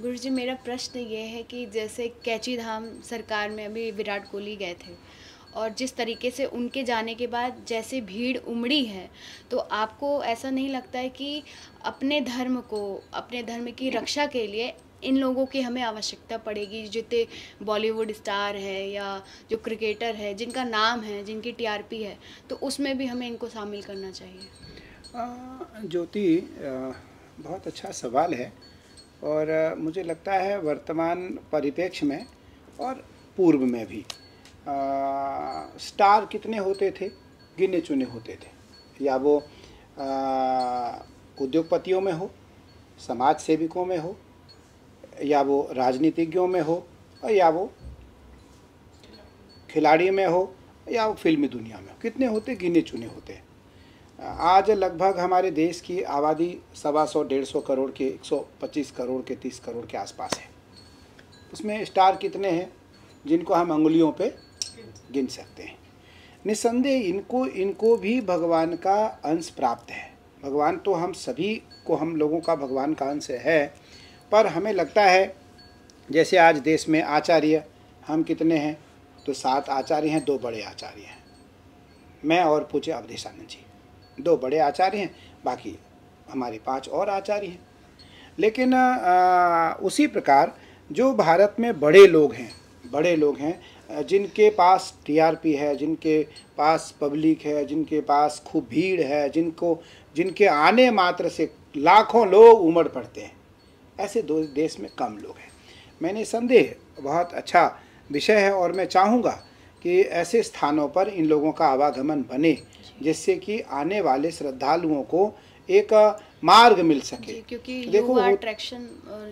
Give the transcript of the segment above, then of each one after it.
गुरु जी मेरा प्रश्न ये है कि जैसे कैची धाम सरकार में अभी विराट कोहली गए थे और जिस तरीके से उनके जाने के बाद जैसे भीड़ उमड़ी है तो आपको ऐसा नहीं लगता है कि अपने धर्म को अपने धर्म की रक्षा के लिए इन लोगों की हमें आवश्यकता पड़ेगी जितने बॉलीवुड स्टार है या जो क्रिकेटर है जिनका नाम है जिनकी टीआरपी है तो उसमें भी हमें इनको शामिल करना चाहिए ज्योति बहुत अच्छा सवाल है और मुझे लगता है वर्तमान परिप्रेक्ष्य में और पूर्व में भी आ, स्टार कितने होते थे गिने चुने होते थे या वो उद्योगपतियों में हो समाज सेविकों में हो या वो राजनीतिज्ञों में हो या वो खिलाड़ी में हो या वो फिल्मी दुनिया में हो कितने होते गिने चुने होते हैं आज लगभग हमारे देश की आबादी सवा सौ डेढ़ सौ करोड़ के एक सौ पच्चीस करोड़ के तीस करोड़ के आसपास है उसमें स्टार कितने हैं जिनको हम अंगुलियों पे गिन सकते हैं निसंदेह इनको इनको भी भगवान का अंश प्राप्त है भगवान तो हम सभी को हम लोगों का भगवान का अंश है पर हमें लगता है जैसे आज देश में आचार्य हम कितने हैं तो सात आचार्य हैं दो बड़े आचार्य हैं मैं और पूछे अवधेशानंद जी दो बड़े आचार्य हैं बाकी हमारे पांच और आचार्य हैं लेकिन आ, उसी प्रकार जो भारत में बड़े लोग हैं बड़े लोग हैं जिनके पास टीआरपी है जिनके पास पब्लिक है जिनके पास खूब भीड़ है जिनको जिनके आने मात्र से लाखों लोग उमड़ पड़ते हैं ऐसे दो देश में कम लोग हैं मैंने संदेह बहुत अच्छा विषय है और मैं चाहूँगा कि ऐसे स्थानों पर इन लोगों का आवागमन बने जिससे कि आने वाले श्रद्धालुओं को एक मार्ग मिल सके क्योंकि तो देखो अट्रैक्शन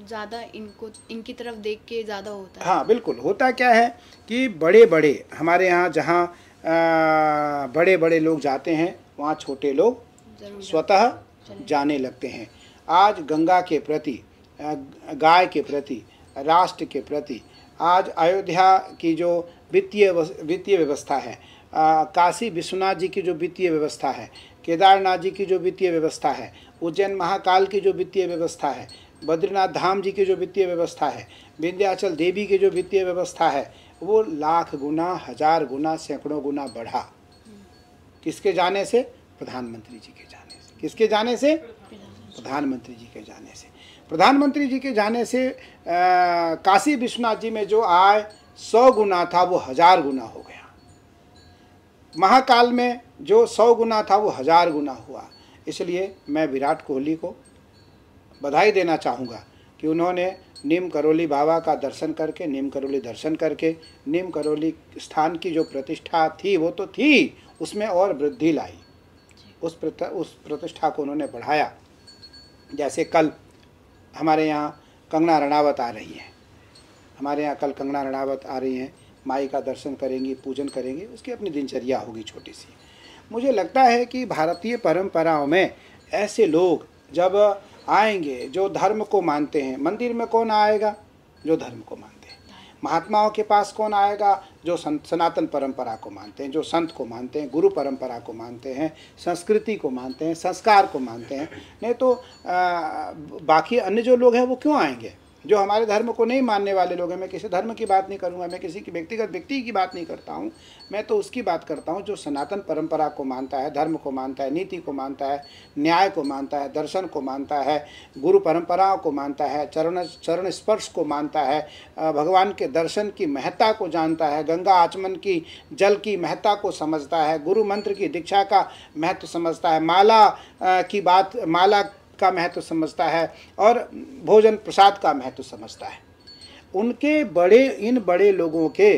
ज़्यादा इनको इनकी तरफ देख के ज़्यादा होता है हाँ बिल्कुल होता क्या है कि बड़े बड़े हमारे यहाँ जहाँ बड़े बड़े लोग जाते हैं वहाँ छोटे लोग स्वतः जाने लगते हैं आज गंगा के प्रति गाय के प्रति राष्ट्र के प्रति आज अयोध्या की जो वित्तीय वित्तीय व्यवस्था है आ, काशी विश्वनाथ जी की जो वित्तीय व्यवस्था है केदारनाथ जी की जो वित्तीय व्यवस्था है उज्जैन महाकाल की जो वित्तीय व्यवस्था है बद्रीनाथ धाम जी की जो वित्तीय व्यवस्था है विंध्याचल देवी की जो वित्तीय व्यवस्था है वो लाख गुना हजार गुना सैकड़ों गुना बढ़ा किसके जाने से प्रधानमंत्री जी के जाने से किसके जाने से प्रधानमंत्री जी के जाने से प्रधानमंत्री जी के जाने से आ, काशी विश्वनाथ जी में जो आय सौ गुना था वो हज़ार गुना हो गया महाकाल में जो सौ गुना था वो हज़ार गुना हुआ इसलिए मैं विराट कोहली को बधाई देना चाहूँगा कि उन्होंने नीम करोली बाबा का दर्शन करके नीम करोली दर्शन करके नीम करोली स्थान की जो प्रतिष्ठा थी वो तो थी उसमें और वृद्धि लाई उस प्रत, उस प्रतिष्ठा को उन्होंने बढ़ाया जैसे कल हमारे यहाँ कंगना रणावत आ रही हैं हमारे यहाँ कल कंगना रणावत आ रही हैं माई का दर्शन करेंगी पूजन करेंगे उसकी अपनी दिनचर्या होगी छोटी सी मुझे लगता है कि भारतीय परंपराओं में ऐसे लोग जब आएंगे जो धर्म को मानते हैं मंदिर में कौन आएगा जो धर्म को मानते हैं महात्माओं के पास कौन आएगा जो संत सनातन परंपरा को मानते हैं जो संत को मानते हैं गुरु परंपरा को मानते हैं संस्कृति को मानते हैं संस्कार को मानते हैं नहीं तो आ, बाकी अन्य जो लोग हैं वो क्यों आएंगे जो हमारे धर्म को नहीं मानने वाले लोग हैं मैं किसी धर्म की बात नहीं करूँगा मैं किसी की व्यक्तिगत व्यक्ति की बात नहीं करता हूँ मैं तो उसकी बात करता हूँ जो सनातन परंपरा को मानता है धर्म को मानता है नीति को मानता है न्याय को मानता है दर्शन को मानता है गुरु परंपराओं को मानता है चरण चरण स्पर्श को मानता है भगवान के दर्शन की महत्ता को जानता है गंगा आचमन की जल की महत्ता को समझता है गुरु मंत्र की दीक्षा का महत्व समझता है माला की बात माला का महत्व समझता है और भोजन प्रसाद का महत्व समझता है उनके बड़े इन बड़े लोगों के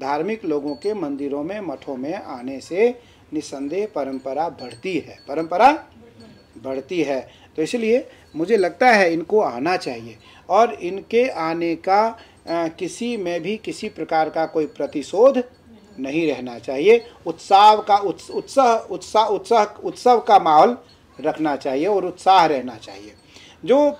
धार्मिक लोगों के मंदिरों में मठों में आने से निसंदेह परंपरा बढ़ती है परंपरा बढ़ती है तो इसलिए मुझे लगता है इनको आना चाहिए और इनके आने का आ, किसी में भी किसी प्रकार का कोई प्रतिशोध नहीं रहना चाहिए उत्साह का उत्स, उत्साह उत्साह उत्साह उत्सव का माहौल रखना चाहिए और उत्साह रहना चाहिए जो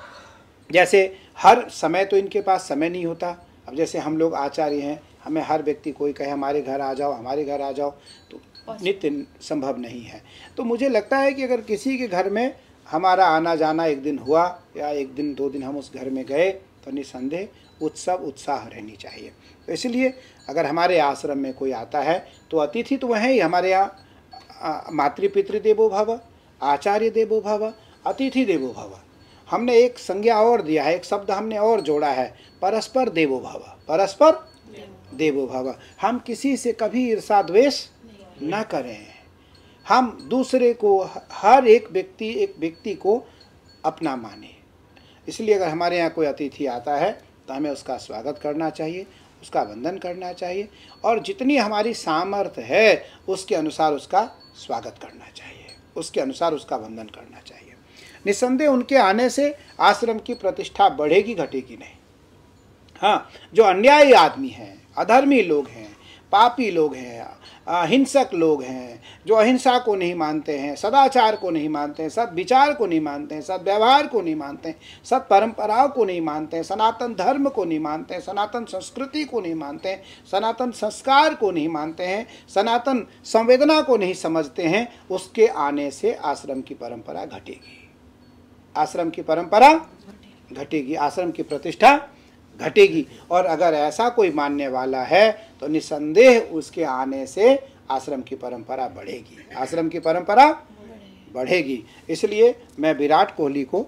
जैसे हर समय तो इनके पास समय नहीं होता अब जैसे हम लोग आचार्य हैं हमें हर व्यक्ति कोई कहे हमारे घर आ जाओ हमारे घर आ जाओ तो नित्य संभव नहीं है तो मुझे लगता है कि अगर किसी के घर में हमारा आना जाना एक दिन हुआ या एक दिन दो दिन हम उस घर में गए तो निसंदेह उत्सव उत्साह रहनी चाहिए तो इसलिए अगर हमारे आश्रम में कोई आता है तो अतिथि तो वह ही हमारे यहाँ मातृ पितृदेवो भव आचार्य देवो भव अतिथि देवो भव हमने एक संज्ञा और दिया है एक शब्द हमने और जोड़ा है परस्पर देवो भव परस्पर देवो भव हम किसी से कभी ईर्षा द्वेष न करें हम दूसरे को हर एक व्यक्ति एक व्यक्ति को अपना माने इसलिए अगर हमारे यहाँ कोई अतिथि आता है तो हमें उसका स्वागत करना चाहिए उसका वंदन करना चाहिए और जितनी हमारी सामर्थ्य है उसके अनुसार उसका स्वागत करना चाहिए उसके अनुसार उसका वंदन करना चाहिए निसंदेह उनके आने से आश्रम की प्रतिष्ठा बढ़ेगी घटेगी नहीं हाँ जो अन्यायी आदमी हैं अधर्मी लोग हैं पापी लोग हैं अहिंसक लोग हैं जो अहिंसा को नहीं मानते हैं सदाचार को नहीं मानते हैं सद विचार को नहीं मानते हैं सद व्यवहार को नहीं मानते हैं सद परंपराओं को नहीं मानते हैं सनातन धर्म को नहीं मानते हैं सनातन संस्कृति को नहीं मानते हैं सनातन संस्कार को नहीं मानते हैं सनातन संवेदना को नहीं समझते हैं उसके आने से आश्रम की परंपरा घटेगी आश्रम की परंपरा घटेगी आश्रम की प्रतिष्ठा घटेगी और अगर ऐसा कोई मानने वाला है तो निसंदेह उसके आने से आश्रम की परंपरा बढ़ेगी आश्रम की परंपरा बढ़ेगी इसलिए मैं विराट कोहली को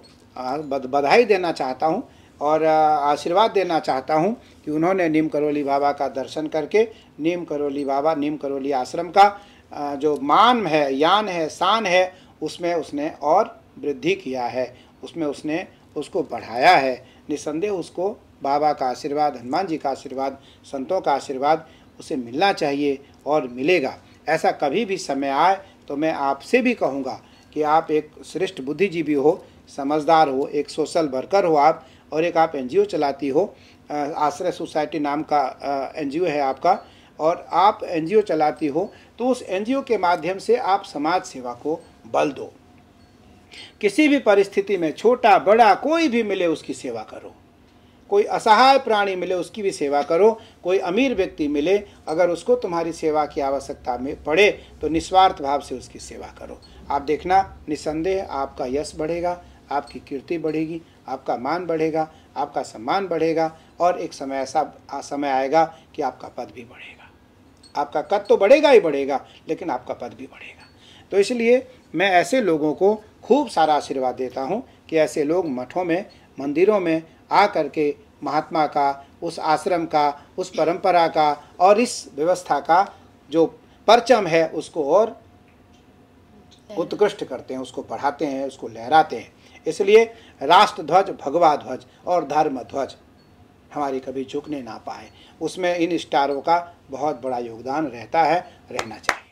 बधाई देना चाहता हूँ और आशीर्वाद देना चाहता हूँ कि उन्होंने नीम करोली बाबा का दर्शन करके नीम करोली बाबा नीम करोली आश्रम का जो मान है यान है शान है उसमें उसने और वृद्धि किया है उसमें उसने उसको बढ़ाया है निसंदेह उसको बाबा का आशीर्वाद हनुमान जी का आशीर्वाद संतों का आशीर्वाद उसे मिलना चाहिए और मिलेगा ऐसा कभी भी समय आए तो मैं आपसे भी कहूँगा कि आप एक श्रेष्ठ बुद्धिजीवी हो समझदार हो एक सोशल वर्कर हो आप और एक आप एनजीओ चलाती हो आश्रय सोसाइटी नाम का एनजीओ है आपका और आप एनजीओ चलाती हो तो उस एनजीओ के माध्यम से आप समाज सेवा को बल दो किसी भी परिस्थिति में छोटा बड़ा कोई भी मिले उसकी सेवा करो कोई असहाय प्राणी मिले उसकी भी सेवा करो कोई अमीर व्यक्ति मिले अगर उसको तुम्हारी सेवा की आवश्यकता में पड़े तो निस्वार्थ भाव से उसकी सेवा करो आप देखना निसंदेह आपका यश बढ़ेगा आपकी कीर्ति बढ़ेगी आपका मान बढ़ेगा आपका सम्मान बढ़ेगा और एक समय ऐसा समय आएगा कि आपका पद भी बढ़ेगा आपका कद तो बढ़ेगा ही बढ़ेगा लेकिन आपका पद भी बढ़ेगा तो इसलिए मैं ऐसे लोगों को खूब सारा आशीर्वाद देता हूँ कि ऐसे लोग मठों में मंदिरों में आ करके महात्मा का उस आश्रम का उस परंपरा का और इस व्यवस्था का जो परचम है उसको और उत्कृष्ट करते हैं उसको पढ़ाते हैं उसको लहराते हैं इसलिए राष्ट्र ध्वज भगवा ध्वज और धर्म ध्वज हमारी कभी झुकने ना पाए उसमें इन स्टारों का बहुत बड़ा योगदान रहता है रहना चाहिए